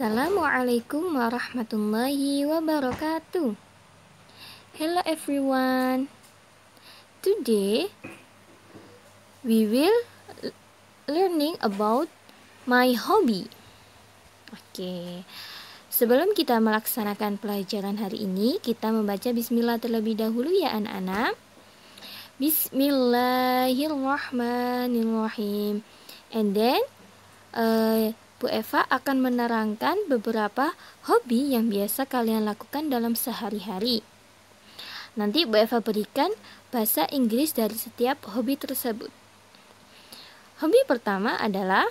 Assalamualaikum warahmatullahi wabarakatuh. Hello everyone. Today we will learning about my hobby. Oke. Okay. Sebelum kita melaksanakan pelajaran hari ini, kita membaca bismillah terlebih dahulu ya anak-anak. Bismillahirrahmanirrahim. And then uh, Bu Eva akan menerangkan beberapa hobi yang biasa kalian lakukan dalam sehari-hari. Nanti Bu Eva berikan bahasa Inggris dari setiap hobi tersebut. Hobi pertama adalah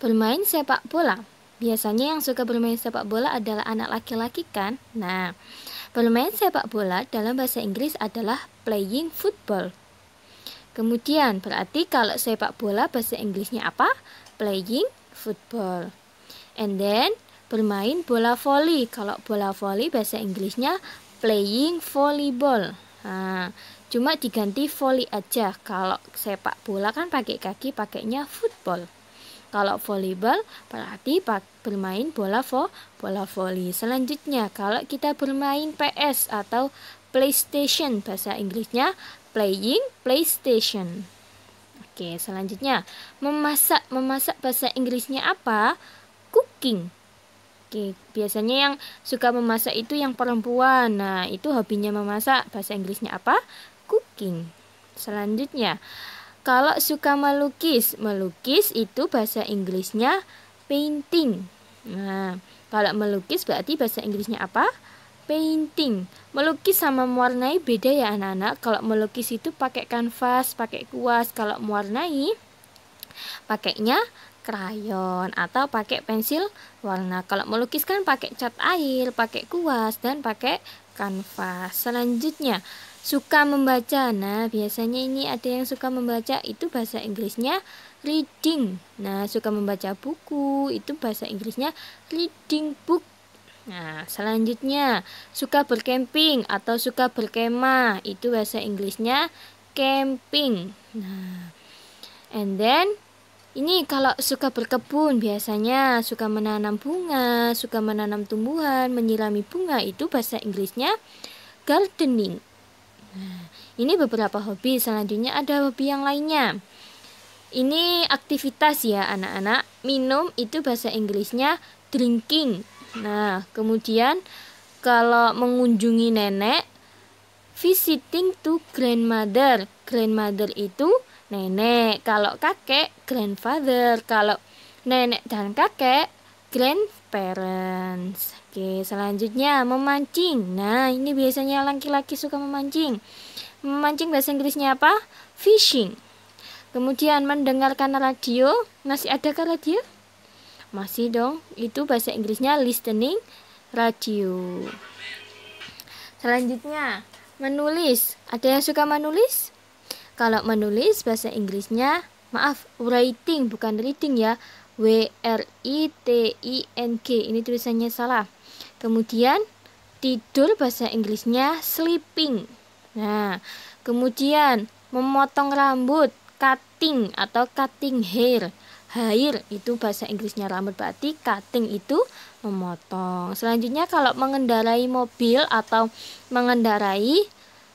bermain sepak bola. Biasanya yang suka bermain sepak bola adalah anak laki-laki kan? Nah, bermain sepak bola dalam bahasa Inggris adalah playing football. Kemudian berarti kalau sepak bola bahasa Inggrisnya apa? playing football. And then bermain bola voli. Kalau bola voli bahasa Inggrisnya playing volleyball. Nah, cuma diganti voli aja. Kalau sepak bola kan pakai kaki, pakainya football. Kalau volleyball berarti bermain bola vo bola voli. Selanjutnya, kalau kita bermain PS atau PlayStation bahasa Inggrisnya playing PlayStation. Oke, selanjutnya memasak. Memasak bahasa Inggrisnya apa? Cooking. Oke, biasanya yang suka memasak itu yang perempuan. Nah, itu hobinya memasak. Bahasa Inggrisnya apa? Cooking. Selanjutnya, kalau suka melukis, melukis itu bahasa Inggrisnya painting. Nah, kalau melukis berarti bahasa Inggrisnya apa? painting. Melukis sama mewarnai beda ya anak-anak. Kalau melukis itu pakai kanvas, pakai kuas. Kalau mewarnai pakainya krayon atau pakai pensil warna. Kalau melukis kan pakai cat air, pakai kuas dan pakai kanvas. Selanjutnya suka membaca. Nah, biasanya ini ada yang suka membaca itu bahasa Inggrisnya reading. Nah, suka membaca buku itu bahasa Inggrisnya reading book Nah, selanjutnya suka berkemping atau suka berkemah itu bahasa Inggrisnya camping. Nah, and then ini kalau suka berkebun biasanya suka menanam bunga, suka menanam tumbuhan, menyirami bunga itu bahasa Inggrisnya gardening. Nah, ini beberapa hobi. Selanjutnya ada hobi yang lainnya. Ini aktivitas ya anak-anak. Minum itu bahasa Inggrisnya drinking. Nah, kemudian kalau mengunjungi nenek, visiting to grandmother. Grandmother itu nenek. Kalau kakek, grandfather. Kalau nenek dan kakek, grandparents. Oke, selanjutnya memancing. Nah, ini biasanya laki-laki suka memancing. Memancing bahasa Inggrisnya apa? Fishing. Kemudian mendengarkan radio. Masih adakah radio? Masih dong, itu bahasa Inggrisnya listening radio. Selanjutnya, menulis. Ada yang suka menulis? Kalau menulis bahasa Inggrisnya, maaf, writing bukan reading ya. W R I T I N G. Ini tulisannya salah. Kemudian tidur bahasa Inggrisnya sleeping. Nah, kemudian memotong rambut cutting atau cutting hair. Hair itu bahasa Inggrisnya rambut batik, cutting itu memotong. Selanjutnya kalau mengendarai mobil atau mengendarai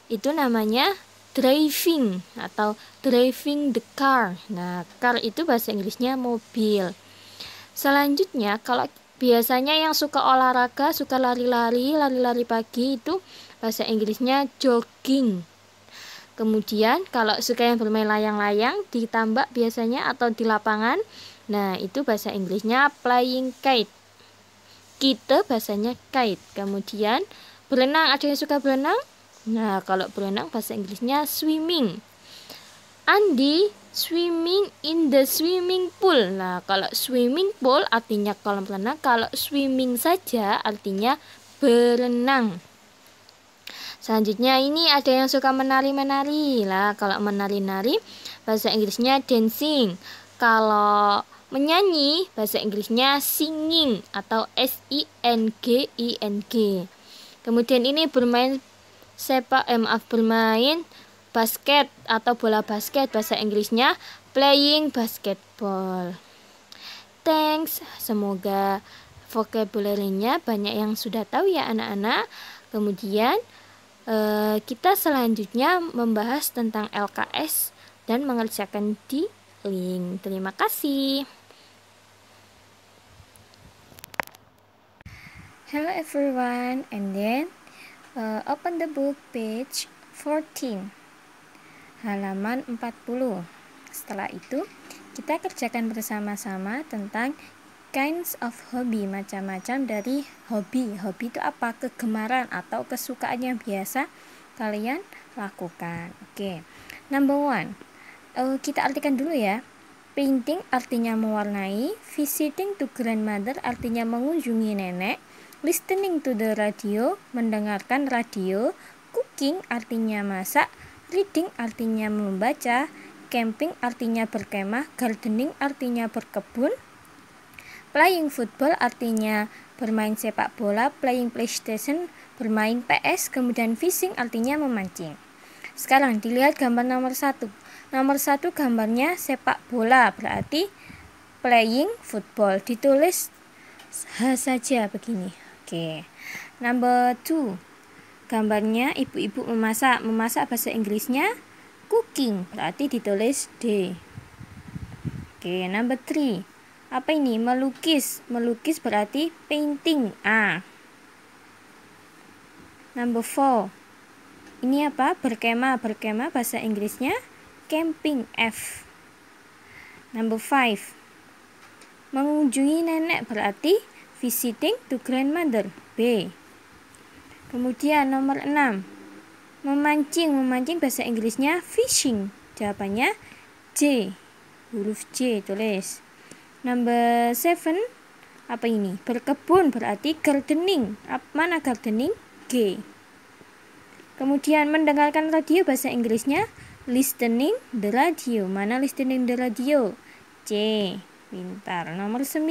itu namanya driving atau driving the car. Nah, car itu bahasa Inggrisnya mobil. Selanjutnya kalau biasanya yang suka olahraga, suka lari-lari, lari-lari pagi itu bahasa Inggrisnya jogging. Kemudian kalau suka yang bermain layang-layang ditambah biasanya atau di lapangan, nah itu bahasa Inggrisnya playing kite. Kita bahasanya kite. Kemudian berenang, ada yang suka berenang? Nah, kalau berenang bahasa Inggrisnya swimming. Andi swimming in the swimming pool. Nah, kalau swimming pool artinya kolam renang, kalau swimming saja artinya berenang. Selanjutnya ini ada yang suka menari-menari lah. Kalau menari-nari bahasa Inggrisnya dancing. Kalau menyanyi bahasa Inggrisnya singing atau S I N G I N G. Kemudian ini bermain sepak eh, maaf bermain basket atau bola basket bahasa Inggrisnya playing basketball. Thanks, semoga vocabulary-nya banyak yang sudah tahu ya anak-anak. Kemudian E, kita selanjutnya membahas tentang LKS dan mengerjakan di link. Terima kasih. Hello everyone, and then uh, open the book page 14, halaman 40. Setelah itu, kita kerjakan bersama-sama tentang kinds of hobby macam-macam dari hobi hobi itu apa kegemaran atau kesukaan yang biasa kalian lakukan oke okay. number one uh, kita artikan dulu ya painting artinya mewarnai visiting to grandmother artinya mengunjungi nenek listening to the radio mendengarkan radio cooking artinya masak reading artinya membaca camping artinya berkemah gardening artinya berkebun Playing football artinya bermain sepak bola, playing PlayStation bermain PS, kemudian fishing artinya memancing. Sekarang dilihat gambar nomor satu. Nomor satu gambarnya sepak bola berarti playing football ditulis H saja begini. Oke. Number two Gambarnya ibu-ibu memasak. Memasak bahasa Inggrisnya cooking berarti ditulis D. Oke, number three apa ini melukis melukis berarti painting a number four ini apa berkemah berkemah bahasa Inggrisnya camping f number five mengunjungi nenek berarti visiting to grandmother b kemudian nomor enam memancing memancing bahasa Inggrisnya fishing jawabannya j huruf j tulis Number seven apa ini? Berkebun berarti gardening. Mana gardening? G. Kemudian mendengarkan radio bahasa Inggrisnya listening the radio. Mana listening the radio? C. Pintar. Nomor 9.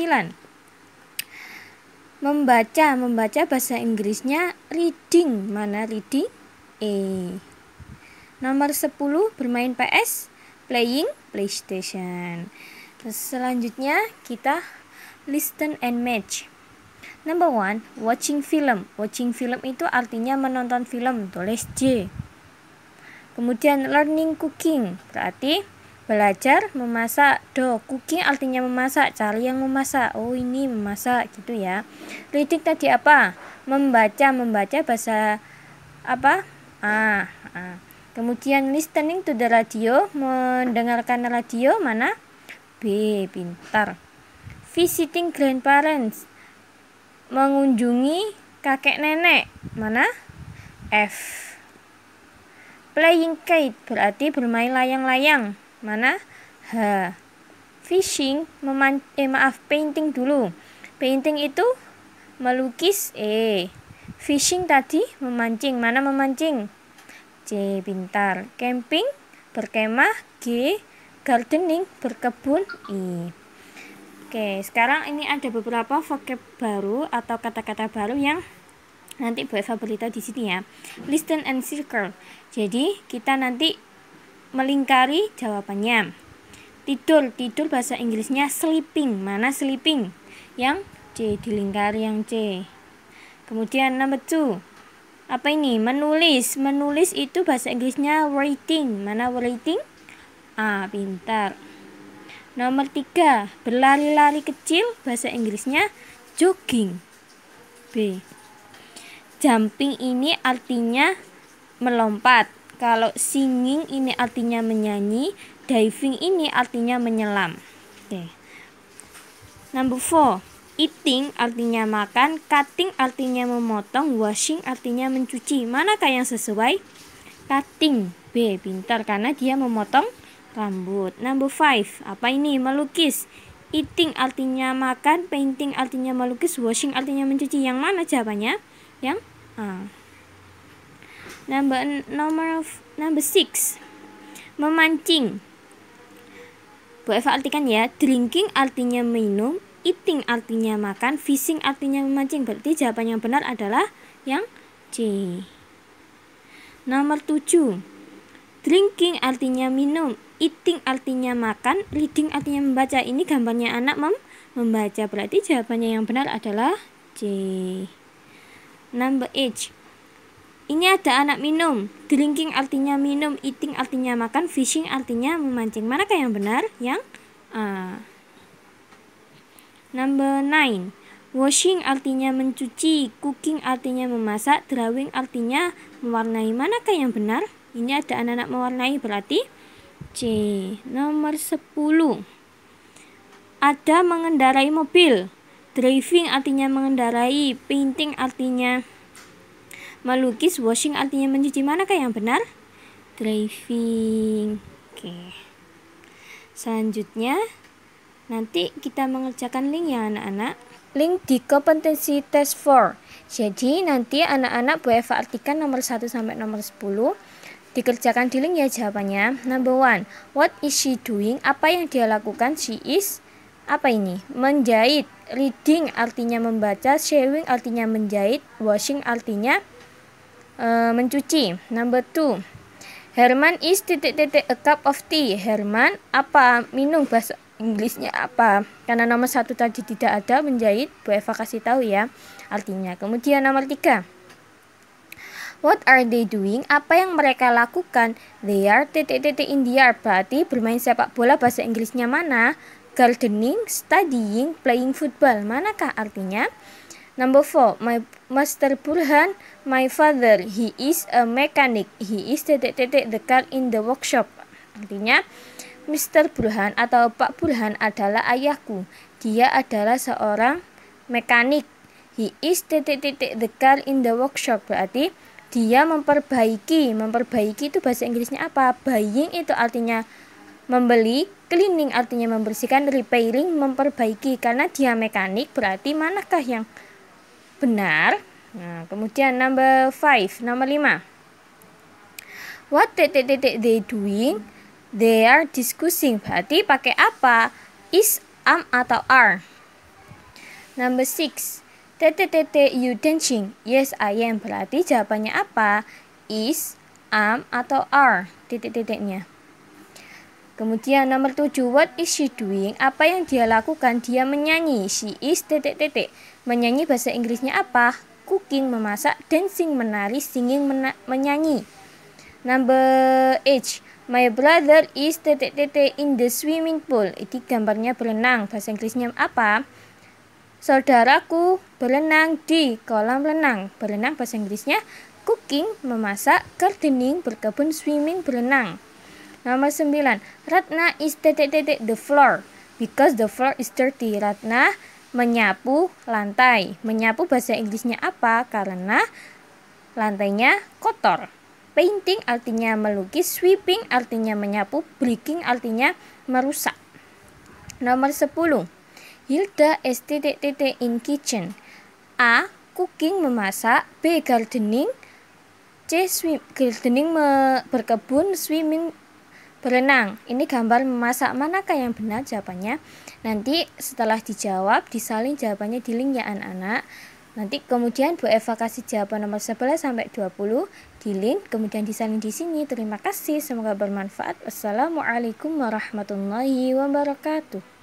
Membaca, membaca bahasa Inggrisnya reading. Mana reading? E. Nomor 10 bermain PS, playing PlayStation selanjutnya kita listen and match. Number one, watching film. Watching film itu artinya menonton film, tulis J. Kemudian learning cooking, berarti belajar memasak. Do, cooking artinya memasak, cari yang memasak. Oh, ini memasak gitu ya. Reading tadi apa? Membaca, membaca bahasa apa? Ah, ah. Kemudian listening to the radio, mendengarkan radio mana? B. Pintar Visiting grandparents Mengunjungi kakek nenek Mana? F Playing kite berarti bermain layang-layang Mana? H Fishing meman eh maaf painting dulu Painting itu melukis E Fishing tadi memancing Mana memancing? C. Pintar Camping berkemah G gardening berkebun i Oke, sekarang ini ada beberapa vocab baru atau kata-kata baru yang nanti Bu Eva beritahu di sini ya. Listen and circle. Jadi, kita nanti melingkari jawabannya. Tidur, tidur bahasa Inggrisnya sleeping. Mana sleeping? Yang C, dilingkari yang C. Kemudian number two. Apa ini? Menulis. Menulis itu bahasa Inggrisnya writing. Mana writing? A pintar. Nomor tiga, berlari-lari kecil, bahasa Inggrisnya jogging. B. Jumping ini artinya melompat. Kalau singing ini artinya menyanyi, diving ini artinya menyelam. Oke. Nomor Number four, eating artinya makan, cutting artinya memotong, washing artinya mencuci. Manakah yang sesuai? Cutting. B. Pintar karena dia memotong rambut. Number five, apa ini? Melukis. Eating artinya makan, painting artinya melukis, washing artinya mencuci. Yang mana jawabannya? Yang Uh. Number of number six, memancing. Bu Eva artikan ya, drinking artinya minum, eating artinya makan, fishing artinya memancing. Berarti jawaban yang benar adalah yang C. Nomor tujuh. Drinking artinya minum, eating artinya makan, reading artinya membaca. Ini gambarnya anak mem membaca. Berarti jawabannya yang benar adalah C. Number H. Ini ada anak minum. Drinking artinya minum, eating artinya makan, fishing artinya memancing. Manakah yang benar? Yang A. Number 9. Washing artinya mencuci, cooking artinya memasak, drawing artinya mewarnai. Manakah yang benar? Ini ada anak-anak mewarnai berarti C. Nomor 10. Ada mengendarai mobil. Driving artinya mengendarai, painting artinya melukis, washing artinya mencuci. Manakah yang benar? Driving. Oke. Selanjutnya nanti kita mengerjakan link ya anak-anak. Link di kompetensi test 4. Jadi nanti anak-anak boleh artikan nomor 1 sampai nomor 10 Dikerjakan di link ya jawabannya. Number one, what is she doing? Apa yang dia lakukan? She is apa ini? Menjahit. Reading artinya membaca, sewing artinya menjahit, washing artinya uh, mencuci. Number two, Herman is titik-titik a cup of tea. Herman apa? Minum bahasa Inggrisnya apa? Karena nomor satu tadi tidak ada menjahit, Bu Eva kasih tahu ya artinya. Kemudian nomor tiga, What are they doing? Apa yang mereka lakukan? They are titik-titik in the yard Berarti bermain sepak bola bahasa Inggrisnya mana? Gardening, studying, playing football. Manakah artinya? Number four, my Master Burhan, my father, he is a mechanic. He is titik-titik the car in the workshop. Artinya, Mr. Burhan atau Pak Burhan adalah ayahku. Dia adalah seorang mekanik. He is titik-titik the car in the workshop. Berarti dia memperbaiki memperbaiki itu bahasa Inggrisnya apa buying itu artinya membeli cleaning artinya membersihkan repairing memperbaiki karena dia mekanik berarti manakah yang benar nah kemudian number five nomor lima what they, they, they doing they are discussing berarti pakai apa is am atau are number six TTTT you dancing? Yes, I am. Berarti jawabannya apa? Is, am, atau are? Titik-titiknya. Kemudian nomor tujuh what is she doing? Apa yang dia lakukan? Dia menyanyi. She is titik-titik. Menyanyi bahasa Inggrisnya apa? Cooking, memasak, dancing, menari, singing, mena menyanyi. Number H my brother is titik-titik in the swimming pool. Itu gambarnya berenang. Bahasa Inggrisnya apa? Saudaraku berenang di kolam renang. Berenang bahasa Inggrisnya cooking, memasak, gardening, berkebun, swimming, berenang. Nomor 9. Ratna is titik the floor because the floor is dirty. Ratna menyapu lantai. Menyapu bahasa Inggrisnya apa? Karena lantainya kotor. Painting artinya melukis, sweeping artinya menyapu, breaking artinya merusak. Nomor 10. Hilda S. titik titik in kitchen. A. Cooking memasak. B. Gardening. C. Swim, gardening me, berkebun. Swimming berenang. Ini gambar memasak manakah yang benar jawabannya? Nanti setelah dijawab disalin jawabannya di link ya anak-anak. Nanti kemudian Bu Eva kasih jawaban nomor 11 sampai 20 di link kemudian disalin di sini. Terima kasih, semoga bermanfaat. Wassalamualaikum warahmatullahi wabarakatuh.